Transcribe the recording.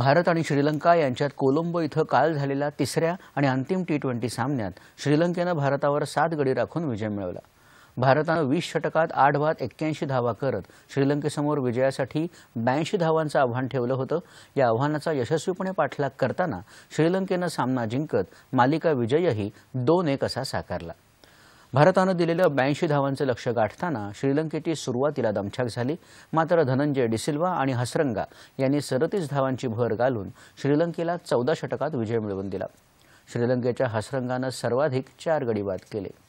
भारत आणि श्रीलंका यांच्यात कोलंबो इथं काल झालेल्या तिसऱ्या आणि अंतिम टी ट्वेंटी सामन्यात श्रीलंकेनं भारतावर सात गडी राखून विजय मिळवला भारतानं वीस षटकात आठ बाद एक्क्याऐंशी धावा करत श्रीलंकेसमोर विजयासाठी ब्याऐंशी धावांचं आव्हान ठेवलं होतं या आव्हानाचा यशस्वीपणे पाठलाग करताना श्रीलंकेनं सामना जिंकत मालिका विजयही दोन एक असा साकारला भारतानं दिलेलं ब्याऐंशी धावांचं लक्ष गाठताना श्रीलंकेची सुरुवातीला दमछाक झाली मात्र धनंजय डिसिल्वा आणि हसरंगा यांनी सदतीस धावांची भर घालून श्रीलंकेला चौदा षटकात विजय मिळवून दिला श्रीलंकेच्या हसरंगानं सर्वाधिक चार गडी बाद केले